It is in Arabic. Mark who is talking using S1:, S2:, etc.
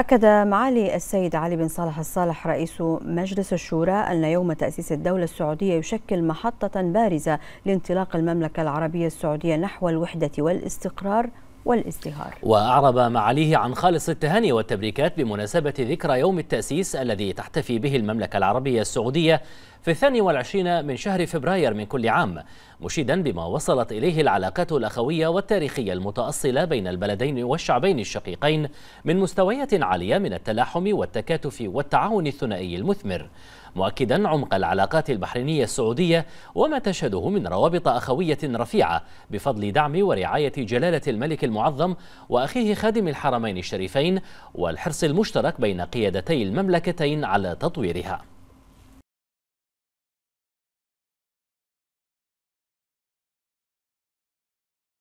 S1: أكد معالي السيد علي بن صالح الصالح رئيس
S2: مجلس الشورى أن يوم تأسيس الدولة السعودية يشكل محطة بارزة لانطلاق المملكة العربية السعودية نحو الوحدة والاستقرار والازدهار
S3: وأعرب معاليه عن خالص التهاني والتبريكات بمناسبة ذكرى يوم التأسيس الذي تحتفي به المملكة العربية السعودية في الثاني والعشرين من شهر فبراير من كل عام مشيدا بما وصلت إليه العلاقات الأخوية والتاريخية المتأصلة بين البلدين والشعبين الشقيقين من مستويات عالية من التلاحم والتكاتف والتعاون الثنائي المثمر مؤكدا عمق العلاقات البحرينية السعودية وما تشهده من روابط أخوية رفيعة بفضل دعم ورعاية جلالة الملك المعظم وأخيه خادم الحرمين الشريفين والحرص المشترك بين قيادتي المملكتين على
S4: تطويرها